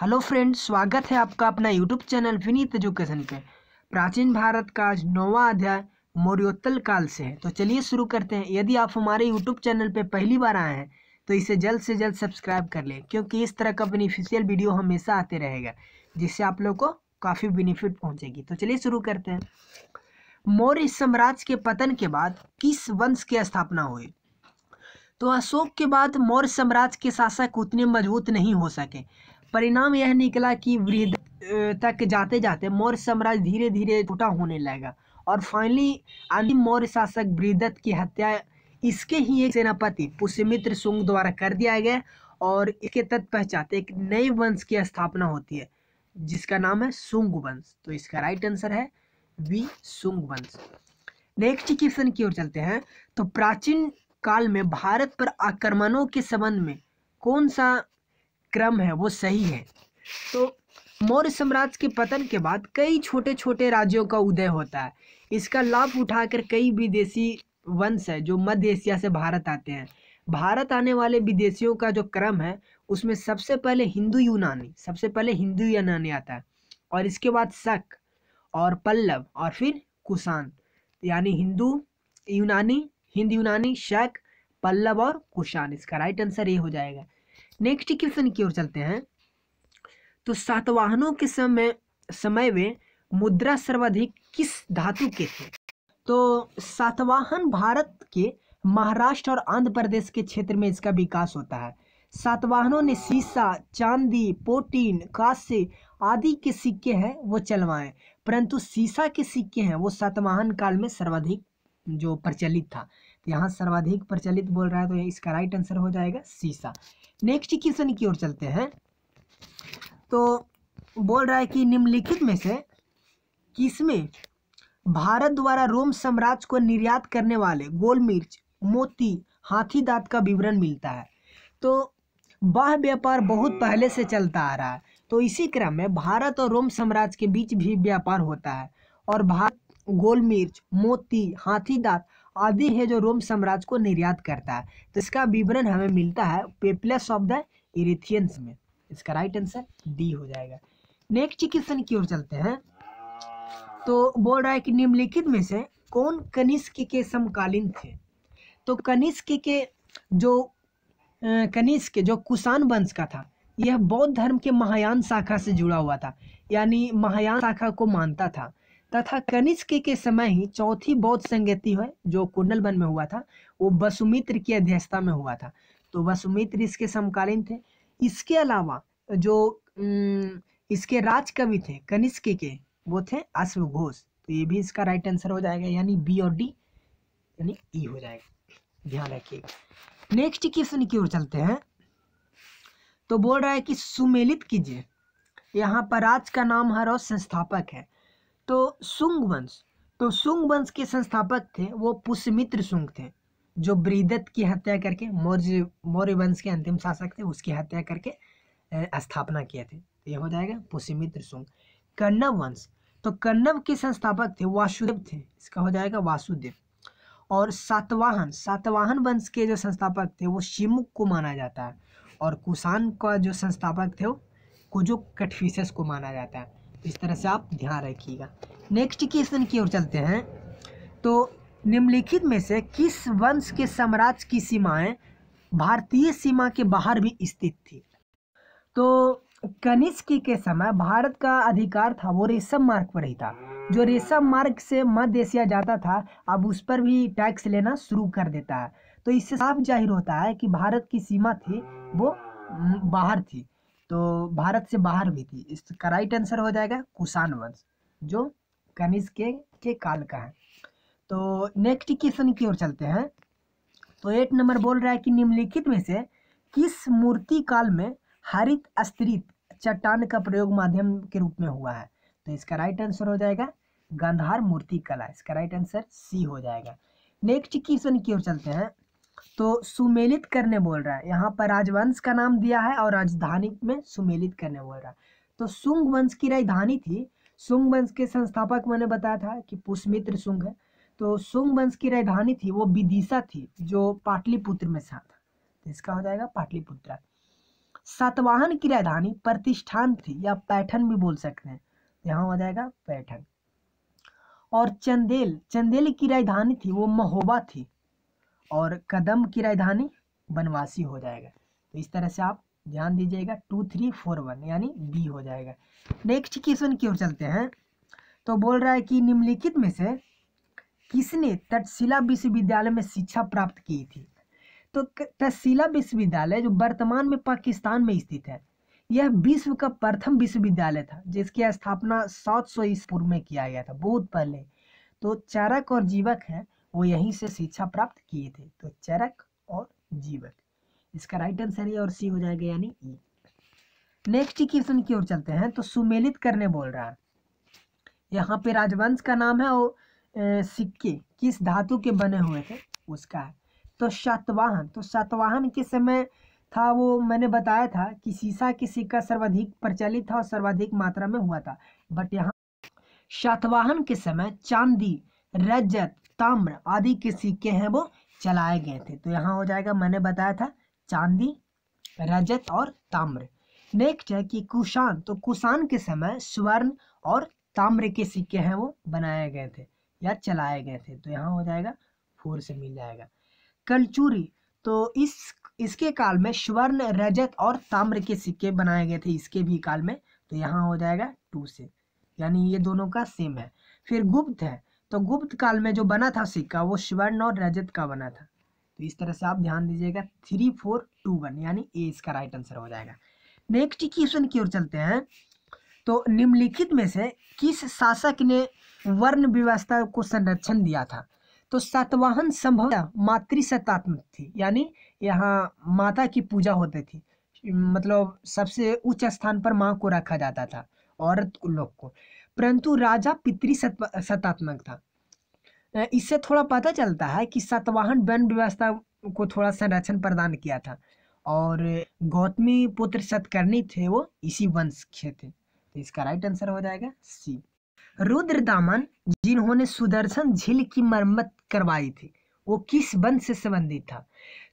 hello friends स्वागत है आपका अपना यूट्यूब चैनल विनीत एजुकेशन पे प्राचीन भारत का आज नौवा अध्याय मौर्योत्तल काल से है तो चलिए शुरू करते हैं यदि आप हमारे यूट्यूब चैनल पे पहली बार आए हैं तो इसे जल्द से जल्द सब्सक्राइब कर लें क्योंकि इस तरह का बेनिफिशियल वीडियो हमेशा आते रहेगा जिससे आप लोग को काफ़ी बेनिफिट पहुँचेगी तो चलिए शुरू करते हैं मौर्य साम्राज्य के पतन के बाद किस वंश की स्थापना हुई तो अशोक के बाद मौर्य साम्राज्य के शासक उतने मजबूत नहीं हो सके परिणाम यह निकला कि वृद्ध तक जाते जाते मौर्य साम्राज्य धीरे धीरे छोटा होने लगा और फाइनली अंतिम मौर्य शासक वृद्धत की हत्या इसके ही एक सेनापति पुष्यमित्र सुंग द्वारा कर दिया गया और इसके तत्पश्चात एक नए वंश की स्थापना होती है जिसका नाम है सुंग वंश तो इसका राइट आंसर है वी सुंग वंश नेक्स्ट क्वेश्चन की ओर चलते हैं तो प्राचीन काल में भारत पर आक्रमणों के संबंध में कौन सा क्रम है वो सही है तो मौर्य साम्राज्य के पतन के बाद कई छोटे छोटे राज्यों का उदय होता है इसका लाभ उठाकर कई विदेशी वंश है जो मध्य एशिया से भारत आते हैं भारत आने वाले विदेशियों का जो क्रम है उसमें सबसे पहले हिंदू यूनानी सबसे पहले हिंदू यूनानी आता है और इसके बाद शक और पल्लव और फिर कुषाण यानी हिंदू यूनानी हिंद यूनानी शक पल्लव और कुषाण इसका राइट आंसर ये हो जाएगा नेक्स्ट क्वेश्चन की ओर चलते हैं तो सातवाहनों के समय समय में मुद्रा सर्वाधिक किस धातु के थे तो सातवाहन भारत के महाराष्ट्र और आंध्र प्रदेश के क्षेत्र में इसका विकास होता है सातवाहनों ने सीसा चांदी पोटीन कांस्य आदि के सिक्के हैं वो चलवाए परंतु सीसा के सिक्के हैं वो सातवाहन काल में सर्वाधिक जो प्रचलित था यहाँ सर्वाधिक प्रचलित बोल रहा है तो इसका राइट आंसर हो जाएगा सीसा नेक्स्ट क्वेश्चन की ओर चलते हैं तो बोल रहा है कि निम्नलिखित में से किसमें भारत द्वारा रोम साम्राज्य को निर्यात करने वाले गोल मिर्च मोती हाथी दांत का विवरण मिलता है तो वह व्यापार बहुत पहले से चलता आ रहा है तो इसी क्रम में भारत और रोम साम्राज्य के बीच भी व्यापार होता है और भारत गोल मिर्च मोती हाथी दांत आदि है जो रोम साम्राज्य को निर्यात करता है तो इसका विवरण हमें मिलता है पेपलस ऑफ द इरेथियंस में इसका राइट आंसर डी हो जाएगा नेक्स्ट क्वेश्चन की ओर चलते हैं तो बोल रहा है कि निम्नलिखित में से कौन कनिष्क के समकालीन थे तो कनिष्क के जो कनिष्क जो कुषाण वंश का था यह बौद्ध धर्म के महायान शाखा से जुड़ा हुआ था यानी महायान शाखा को मानता था तथा कनिष्क के समय ही चौथी बौद्ध संगति है जो कुंडल वन में हुआ था वो वसुमित्र की अध्यक्षता में हुआ था तो वसुमित्र इसके समकालीन थे इसके अलावा जो इसके राज कवि थे कनिष्क के वो थे अश्व घोष तो ये भी इसका राइट आंसर हो जाएगा यानी बी और डी यानी ई e हो जाएगा ध्यान रखिएगा नेक्स्ट क्वेश्चन की ओर चलते हैं तो बोल रहा है कि सुमेलित कीजिए यहाँ पर राज का नाम हर और संस्थापक है तो शुंग वंश तो शुंग वंश के संस्थापक थे वो पुष्यमित्र शुंग थे जो ब्रीदत्त की हत्या करके मौर्य मौर्य वंश के अंतिम शासक थे उसकी हत्या करके स्थापना किए थे तो ये हो जाएगा पुष्यमित्र शुंग कर्णव वंश तो कर्णव के संस्थापक थे वासुदेव थे इसका हो जाएगा वासुदेव और सातवाहन सातवाहन वंश के जो संस्थापक थे वो शिमुक को माना जाता है और कुषाण का जो संस्थापक थे वो कुजुक कटफिस को माना जाता है इस तरह से आप ध्यान रखिएगा नेक्स्ट क्वेश्चन की ओर चलते हैं तो निम्नलिखित में से किस वंश के साम्राज्य की सीमाएं भारतीय सीमा के बाहर भी स्थित थी तो कनिष्क के समय भारत का अधिकार था वो रेशम मार्ग पर ही था जो रेशम मार्ग से मध्य एशिया जाता था अब उस पर भी टैक्स लेना शुरू कर देता है तो इससे साफ जाहिर होता है कि भारत की सीमा थी वो बाहर थी तो भारत से बाहर भी थी इसका राइट आंसर हो जाएगा कुषाण वंश जो कनिष्क के, के काल का है तो नेक्स्ट क्वेश्चन की ओर चलते हैं तो एट नंबर बोल रहा है कि निम्नलिखित में से किस मूर्ति काल में हरित अस्त्रित चट्टान का प्रयोग माध्यम के रूप में हुआ है तो इसका राइट आंसर हो जाएगा गंधार मूर्ति कला इसका राइट आंसर सी हो जाएगा नेक्स्ट क्वेश्चन की ओर चलते हैं तो सुमेलित करने बोल रहा है यहाँ पर राजवंश का नाम दिया है और राजधानी में सुमेलित करने बोल रहा है तो शुंग वंश की राजधानी थी शुंग वंश के संस्थापक मैंने बताया था कि पुष्मित्र शुंग है तो शुंग वंश की राजधानी थी वो विदिशा थी जो पाटलिपुत्र में था तो इसका हो जाएगा पाटलिपुत्र सातवाहन की राजधानी प्रतिष्ठान थी या पैठन भी बोल सकते हैं तो यहाँ हो जाएगा पैठन और चंदेल चंदेल की राजधानी थी वो महोबा थी और कदम की राजधानी बनवासी हो जाएगा तो इस तरह से आप ध्यान दीजिएगा टू थ्री फोर वन यानी बी हो जाएगा नेक्स्ट क्वेश्चन की ओर चलते हैं तो बोल रहा है कि निम्नलिखित में से किसने तटशिला विश्वविद्यालय में शिक्षा प्राप्त की थी तो तटशिला विश्वविद्यालय जो वर्तमान में पाकिस्तान में स्थित है यह विश्व का प्रथम विश्वविद्यालय था जिसकी स्थापना सात सौ ईस्वी में किया गया था बहुत पहले तो चारक और जीवक है वो यहीं से शिक्षा प्राप्त किए थे तो चरक और जीवक इसका राइट आंसर है और सी हो जाएगा यानी ई नेक्स्ट क्वेश्चन की ओर चलते हैं तो सुमेलित करने बोल रहा है यहाँ पे राजवंश का नाम है और सिक्के किस धातु के बने हुए थे उसका है तो सातवाहन तो सातवाहन के समय था वो मैंने बताया था कि सीसा के सिक्का सर्वाधिक प्रचलित था और सर्वाधिक मात्रा में हुआ था बट यहाँ सातवाहन के समय चांदी रजत ताम्र आदि के सिक्के हैं वो चलाए गए थे तो यहाँ हो जाएगा मैंने बताया था चांदी रजत और ताम्र नेक्स्ट है कि कुशान तो कुशान के समय स्वर्ण और ताम्र के सिक्के हैं वो बनाए गए थे या चलाए गए थे तो यहाँ हो जाएगा फोर से मिल जाएगा कलचूरी तो इस इसके काल में स्वर्ण रजत और ताम्र के सिक्के बनाए गए थे इसके भी काल में तो यहाँ हो जाएगा टू से यानी ये दोनों का सेम है फिर गुप्त है तो गुप्त काल में जो बना था सिक्का वो स्वर्ण और रजत का बना था तो इस तरह से आप ध्यान दीजिएगा थ्री फोर टू वन यानी ए इसका राइट आंसर हो जाएगा नेक्स्ट क्वेश्चन की ओर चलते हैं तो निम्नलिखित में से किस शासक ने वर्ण व्यवस्था को संरक्षण दिया था तो सातवाहन संभव मातृसत्तात्मक थी यानी यहाँ माता की पूजा होती थी मतलब सबसे उच्च स्थान पर माँ को रखा जाता था औरत लोग को परंतु राजा पितृ सतात्मक था इससे थोड़ा पता चलता है कि सातवाहन वन व्यवस्था को थोड़ा संरक्षण प्रदान किया था और गौतमी पुत्र सतकर्णी थे वो इसी वंश के थे तो इसका राइट आंसर हो जाएगा सी रुद्र दामन जिन्होंने सुदर्शन झील की मरम्मत करवाई थी वो किस वंश से संबंधित था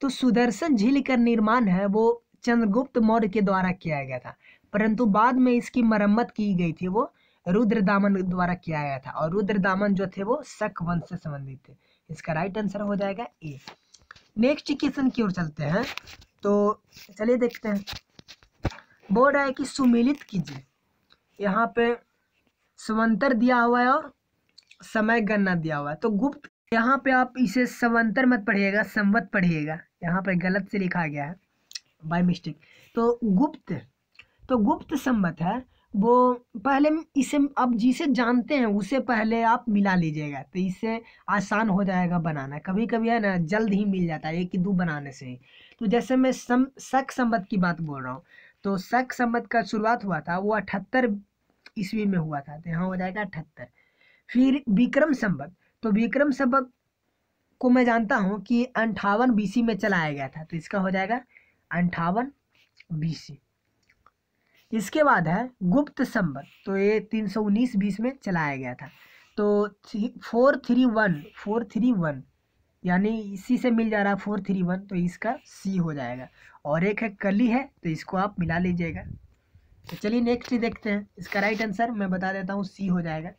तो सुदर्शन झील का निर्माण है वो चंद्रगुप्त मौर्य के द्वारा किया गया था परंतु बाद में इसकी मरम्मत की गई थी वो रुद्र दामन द्वारा किया गया था और रुद्र दामन जो थे वो शक वंश से संबंधित थे इसका राइट आंसर हो जाएगा ए नेक्स्ट क्वेश्चन की ओर चलते हैं तो चलिए देखते हैं बोर्ड है कि सुमिलित कीजिए यहाँ पे स्वंतर दिया हुआ है और समय गणना दिया हुआ है तो गुप्त यहाँ पे आप इसे संवंतर मत पढ़िएगा संवत पढ़िएगा यहाँ पे गलत से लिखा गया है बाय मिस्टेक तो गुप्त तो गुप्त संबत है वो पहले इसे अब जिसे जानते हैं उसे पहले आप मिला लीजिएगा तो इससे आसान हो जाएगा बनाना कभी कभी है ना जल्द ही मिल जाता है एक ही दो बनाने से ही तो जैसे मैं सम शक संबत की बात बोल रहा हूँ तो शक संबत का शुरुआत हुआ था वो अठहत्तर ईस्वी में हुआ था तो यहाँ हो जाएगा अठहत्तर फिर विक्रम संबत तो विक्रम संबत को मैं जानता हूँ कि अंठावन बी में चलाया गया था तो इसका हो जाएगा अंठावन बी इसके बाद है गुप्त संबत तो ये तीन सौ उन्नीस बीस में चलाया गया था तो four three one four three one यानी इसी से मिल जा रहा है फोर थ्री वन तो इसका सी हो जाएगा और एक है कली है तो इसको आप मिला लीजिएगा तो चलिए नेक्स्ट देखते हैं इसका राइट आंसर मैं बता देता हूँ सी हो जाएगा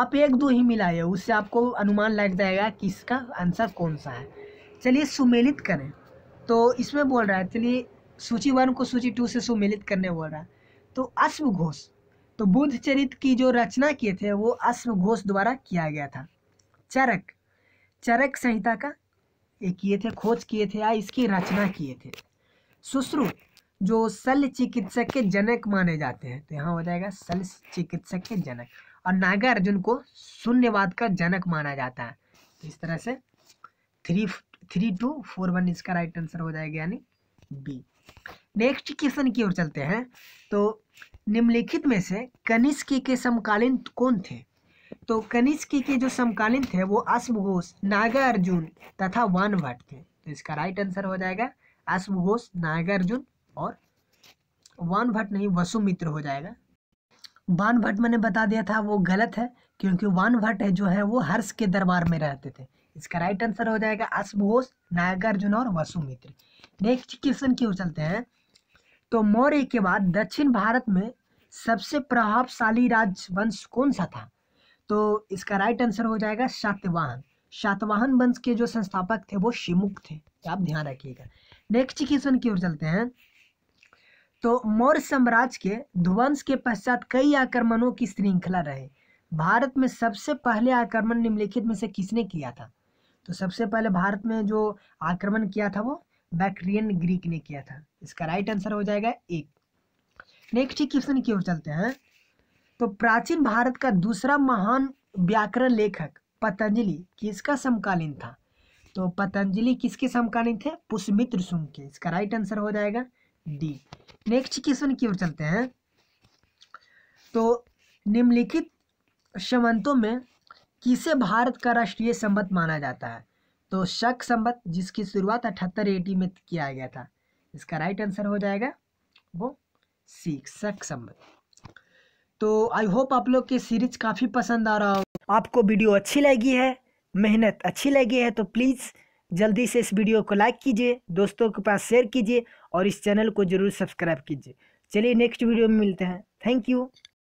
आप एक दो ही मिलाइए उससे आपको अनुमान लग जाएगा कि इसका आंसर कौन सा है चलिए सुमेलित करें तो इसमें बोल रहा है चलिए सूची वन को सूची टू से सुमिलित करने बोल रहा है तो अश्व घोष तो बुद्ध चरित की जो रचना किए थे वो अश्व घोष द्वारा किया गया था चरक चरक संहिता का ये किए थे खोज किए थे या इसकी रचना किए थे सुश्रु जो शल्य चिकित्सक के जनक माने जाते हैं तो यहाँ हो जाएगा शल्य चिकित्सक के जनक और नागार्जुन को शून्यवाद का जनक माना जाता है तो इस तरह से three three two four one इसका राइट आंसर हो जाएगा यानी बी नेक्स्ट क्वेश्चन की ओर चलते हैं तो निम्नलिखित में से कनिष्क के समकालीन कौन थे तो कनिष्क के जो समकालीन थे वो अश्वघोष नागार्जुन तथा वानभट्ट थे तो इसका राइट आंसर हो जाएगा अश्वघोष नागार्जुन और वानभट्ट नहीं वसुमित्र हो जाएगा वानभट्ट मैंने बता दिया था वो गलत है क्योंकि वान वानभट्ट जो है वो हर्ष के दरबार में रहते थे इसका राइट आंसर हो जाएगा अश्वघोष नागार्जुन और वसुमित्र नेक्स्ट क्वेश्चन की ओर चलते हैं तो मौर्य के बाद दक्षिण भारत में सबसे प्रभावशाली राजवंश कौन सा था तो इसका राइट आंसर हो जाएगा सातवाहन सातवाहन वंश के जो संस्थापक थे वो शिमुख थे तो आप ध्यान रखिएगा नेक्स्ट क्वेश्चन की ओर चलते हैं तो मौर्य साम्राज्य के ध्वंस के पश्चात कई आक्रमणों की श्रृंखला रहे भारत में सबसे पहले आक्रमण निम्नलिखित में से किसने किया था तो सबसे पहले भारत में जो आक्रमण किया था वो बैक्ट्रियन ग्रीक ने किया था इसका राइट आंसर हो जाएगा एक नेक्स्ट क्वेश्चन की ओर चलते हैं तो प्राचीन भारत का दूसरा महान व्याकरण लेखक पतंजलि किसका समकालीन था तो पतंजलि किसके समकालीन थे पुष्मित्र सुंग के इसका राइट आंसर हो जाएगा डी नेक्स्ट क्वेश्चन की ओर चलते हैं तो निम्नलिखित समंतों में किसे भारत का राष्ट्रीय संबंध माना जाता है तो शक संबत जिसकी शुरुआत अठहत्तर एटी में किया गया था इसका राइट आंसर हो जाएगा वो सी शक संबत तो आई होप आप लोग की सीरीज काफ़ी पसंद आ रहा हो आपको वीडियो अच्छी लगी है मेहनत अच्छी लगी है तो प्लीज़ जल्दी से इस वीडियो को लाइक कीजिए दोस्तों के पास शेयर कीजिए और इस चैनल को ज़रूर सब्सक्राइब कीजिए चलिए नेक्स्ट वीडियो में मिलते हैं थैंक यू